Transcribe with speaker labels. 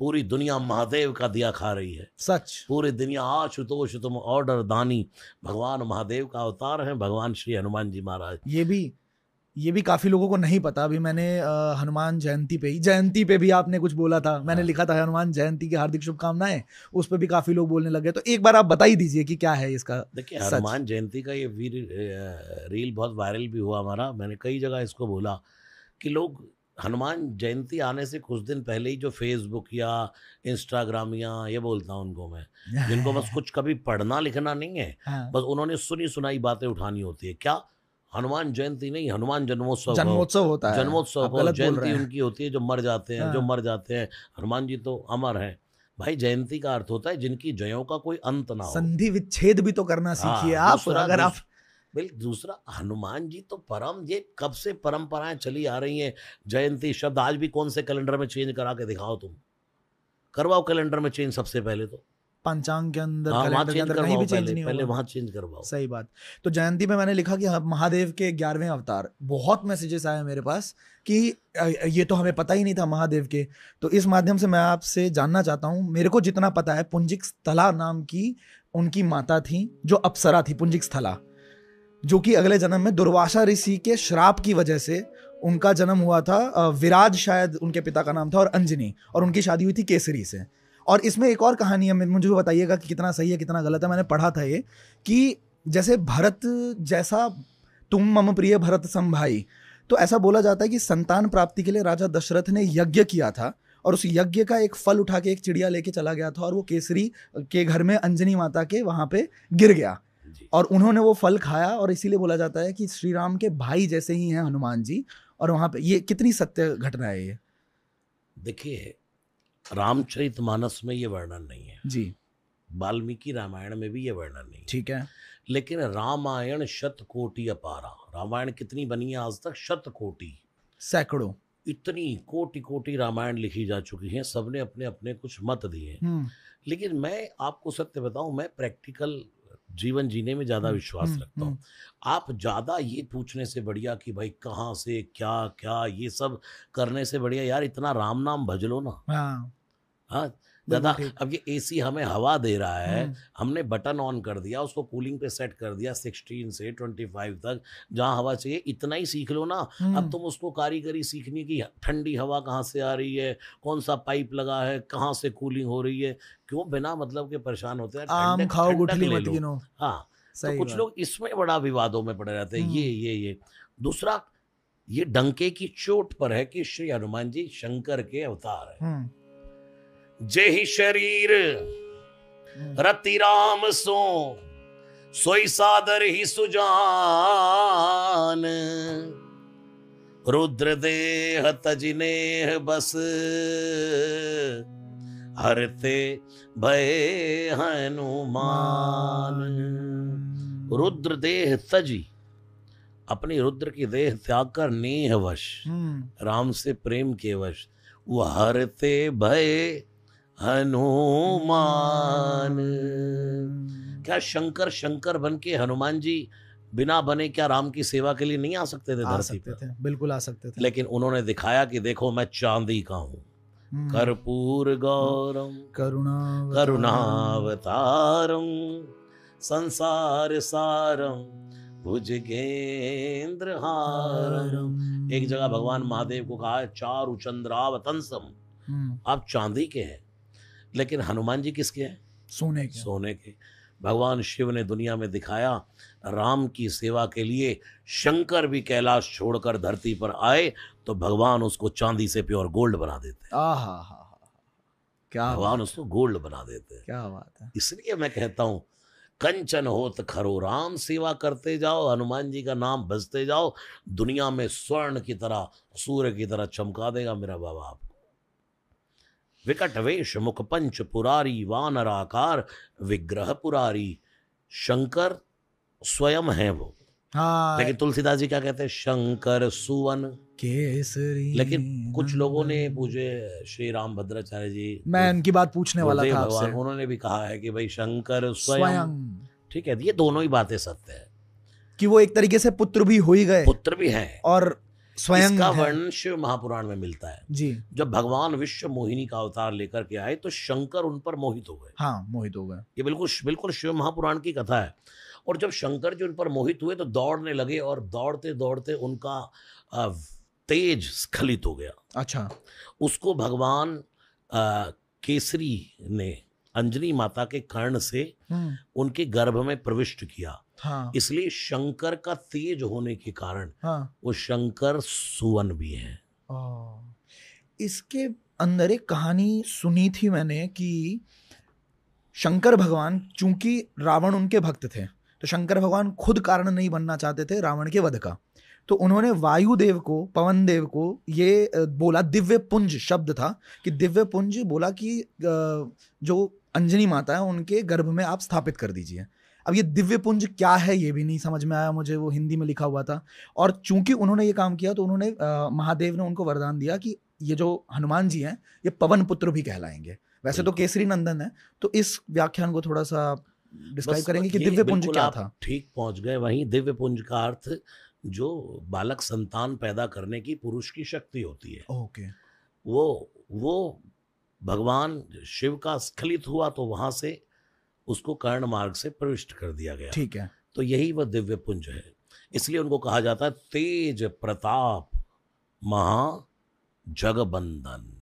Speaker 1: पूरी दुनिया महादेव का दिया खा रही है सच पूरी दुनिया आशुतोष तुम ऑर्डर दानी भगवान महादेव का अवतार है भगवान श्री हनुमान जी महाराज ये भी ये भी
Speaker 2: काफ़ी लोगों को नहीं पता अभी मैंने हनुमान जयंती पे ही जयंती पे भी आपने कुछ बोला था मैंने हाँ। लिखा था हनुमान जयंती की हार्दिक शुभकामनाएं उस पर भी काफ़ी लोग बोलने लगे तो एक बार आप बता ही दीजिए कि क्या है इसका
Speaker 1: देखिए हनुमान जयंती का ये वीर रील बहुत वायरल भी हुआ हमारा मैंने कई जगह इसको बोला कि लोग हनुमान जयंती आने से कुछ दिन पहले ही जो फेसबुक या इंस्टाग्राम या ये बोलता हूँ उनको मैं जिनको बस कुछ कभी पढ़ना लिखना नहीं है हाँ। बस उन्होंने सुनी सुनाई बातें उठानी होती है क्या हनुमान जयंती नहीं हनुमान जन्मोत्सव जन्मोत्सव होता है जन्मोत्सव जयंती उनकी होती है जो मर जाते हैं जो हाँ। मर जाते हैं हनुमान जी तो अमर है भाई जयंती का अर्थ होता है जिनकी जयों का कोई अंत ना हो
Speaker 2: संधि विच्छेद भी तो करना सीखिए हाँ, आप अगर आप
Speaker 1: बिल दूसरा हनुमान जी तो परम ये कब से परंपराएं चली आ रही हैं जयंती शब्द आज भी कौन से कैलेंडर में चेंज करा के दिखाओ तुम करवाओ कैलेंडर में चेंज सबसे पहले तो
Speaker 2: पंचांग के अंदर हाँ, भी चेंज नहीं पहले वहां चेंज करवाओ सही बात तो जयंती में मैंने लिखा कि महादेव के ग्यारहवें अवतार बहुत मैसेजेस आए मेरे पास कि ये तो हमें पता ही नहीं था महादेव के तो इस माध्यम से मैं आपसे जानना चाहता हूँ मेरे को जितना पता है पुंजिक स्थला नाम की उनकी माता थी जो अप्सरा थी पुंजिक स्थला जो कि अगले जन्म में दुर्वासा ऋषि के श्राप की वजह से उनका जन्म हुआ था विराज शायद उनके पिता का नाम था और अंजनी और उनकी शादी हुई थी केसरी से और इसमें एक और कहानी है मुझे भी बताइएगा कि कितना सही है कितना गलत है मैंने पढ़ा था ये कि जैसे भरत जैसा तुम मम प्रिय भरत संभाई तो ऐसा बोला जाता है कि संतान प्राप्ति के लिए राजा दशरथ ने यज्ञ किया था और उस यज्ञ का एक फल उठा के एक चिड़िया लेके चला गया था और वो केसरी के घर में अंजनी माता के वहाँ पे गिर गया और उन्होंने वो फल खाया और इसीलिए बोला जाता है कि श्री राम के भाई जैसे ही हैं हनुमान जी और वहां पे ये कितनी सत्य घटना है ये
Speaker 1: देखिए रामचरित मानस में ये वर्णन नहीं है जी वाल्मीकि रामायण में भी ये वर्णन नहीं ठीक है लेकिन रामायण शत कोटि अपारा रामायण कितनी बनी है आज तक शत कोटि सैकड़ों इतनी कोटि कोटि रामायण लिखी जा चुकी है सबने अपने अपने कुछ मत दिए हम्म। लेकिन मैं आपको सत्य बताऊं मैं प्रैक्टिकल जीवन जीने में ज़्यादा हम्म, विश्वास हम्म, रखता हूँ हम्म। आप ज़्यादा ये पूछने से बढ़िया कि भाई कहाँ से क्या क्या ये सब करने से बढ़िया यार इतना राम नाम भज लो ना हाँ, हाँ दादा अब ये एसी हमें हवा दे रहा है हम्म। हमने बटन ऑन कर दिया उसको कूलिंग पे सेट कर दिया सिक्सटीन से ट्वेंटी फाइव तक जहाँ हवा चाहिए इतना ही सीख लो ना अब हम्म। तुम उसको कारीगरी सीखनी की ठंडी हवा कहाँ से आ रही है कौन सा पाइप लगा है कहाँ से कूलिंग हो रही है क्यों बिना मतलब के परेशान होते हैं आम खाओ गुठली मत गिनो हाँ तो कुछ लोग इसमें बड़ा विवादों में पड़े रहते हैं ये हम्म। ये ये दूसरा ये डंके की चोट पर है कि श्री हनुमान जी शंकर के अवतार है जेहि शरीर रति राम सो सोई सादर ही सुजान रुद्र देह तजने बस हरते भय हनुमान रुद्र देह तजी अपनी रुद्र की देह त्याग कर नेह वश हम्म। राम से प्रेम के वश वो हरते भय हनुमान हम्म। क्या शंकर शंकर बन के हनुमान जी बिना बने क्या राम की सेवा के लिए नहीं आ सकते थे आ सकते थे
Speaker 2: बिल्कुल आ सकते थे
Speaker 1: लेकिन उन्होंने दिखाया कि देखो मैं चांदी का हूँ हम्म। कर्पूर गौरम करुणा करुणावतारम संसार सारम भुजगेंद्र हारम एक जगह भगवान हम्म। महादेव को कहा चारु चंद्रावतंसम आप चांदी के हैं लेकिन हनुमान जी किसके हैं सोने के सोने के भगवान शिव ने दुनिया में दिखाया राम की सेवा के लिए शंकर भी कैलाश छोड़कर धरती पर आए तो भगवान उसको चांदी से प्योर गोल्ड बना
Speaker 2: देते आहा हा
Speaker 1: क्या भगवान उसको गोल्ड बना देते हैं क्या बात है इसलिए मैं कहता हूँ कंचन हो तो खरो राम सेवा करते जाओ हनुमान जी का नाम भजते जाओ दुनिया में स्वर्ण की तरह सूर्य की तरह चमका देगा मेरा बाबा आप विकट वेश मुख पंच पुरारी वानराकार विग्रह पुरारी शंकर स्वयं है वो
Speaker 2: हाँ लेकिन
Speaker 1: तुलसीदास जी क्या कहते हैं शंकर सुवन
Speaker 2: केसरी
Speaker 1: लेकिन कुछ लोगों ने पूछे श्री राम भद्राचार्य जी मैं उनकी बात पूछने वाला था भगवान उन्होंने भी कहा है कि भाई शंकर स्वयं ठीक है ये दोनों ही बातें सत्य है कि वो एक
Speaker 2: तरीके से पुत्र भी हो ही गए
Speaker 1: पुत्र भी हैं और स्वयं का वर्णन शिव महापुराण में मिलता है जी जब भगवान विश्व मोहिनी का अवतार लेकर के आए तो शंकर उन पर मोहित हो गए
Speaker 2: हाँ मोहित हो गए
Speaker 1: ये बिल्कुल बिल्कुल शिव महापुराण की कथा है और जब शंकर जी उन पर मोहित हुए तो दौड़ने लगे और दौड़ते दौड़ते उनका तेज स्खलित हो गया अच्छा उसको भगवान केसरी ने अंजनी माता के कर्ण से हम्म। उनके गर्भ में प्रविष्ट किया हाँ। इसलिए शंकर का तेज होने के कारण हाँ। वो शंकर सुवन भी है
Speaker 2: इसके अंदर एक कहानी सुनी थी मैंने कि शंकर भगवान चूंकि रावण उनके भक्त थे तो शंकर भगवान खुद कारण नहीं बनना चाहते थे रावण के वध का तो उन्होंने वायुदेव को पवन देव को ये बोला दिव्य पुंज शब्द था कि दिव्य पुंज बोला कि जो अंजनी माता है उनके गर्भ में आप स्थापित कर दीजिए अब ये दिव्य पुंज क्या है ये भी नहीं समझ में आया मुझे वो हिंदी में लिखा हुआ था और चूंकि उन्होंने ये काम किया तो उन्होंने महादेव ने उनको वरदान दिया कि ये जो हनुमान जी हैं ये पवन पुत्र भी कहलाएंगे वैसे तो केसरी नंदन है तो इस व्याख्यान को थोड़ा सा डिस्क्राइब करेंगे कि दिव्य पुंज क्या था
Speaker 1: ठीक पहुंच गए वहीं दिव्य पुंज का अर्थ जो बालक संतान पैदा करने की पुरुष की शक्ति होती है ओके वो वो भगवान शिव का स्खलित हुआ तो वहां से उसको कर्ण मार्ग से प्रविष्ट कर दिया गया ठीक है तो यही वह दिव्य पुंज है इसलिए उनको कहा जाता है तेज प्रताप महा जगबंधन